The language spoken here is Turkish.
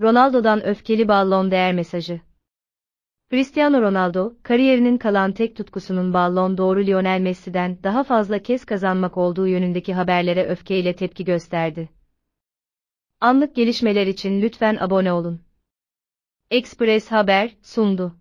Ronaldo'dan öfkeli Ballon d'Or mesajı. Cristiano Ronaldo, kariyerinin kalan tek tutkusunun Ballon d'Or'u Lionel Messi'den daha fazla kez kazanmak olduğu yönündeki haberlere öfkeyle tepki gösterdi. Anlık gelişmeler için lütfen abone olun. Express Haber sundu.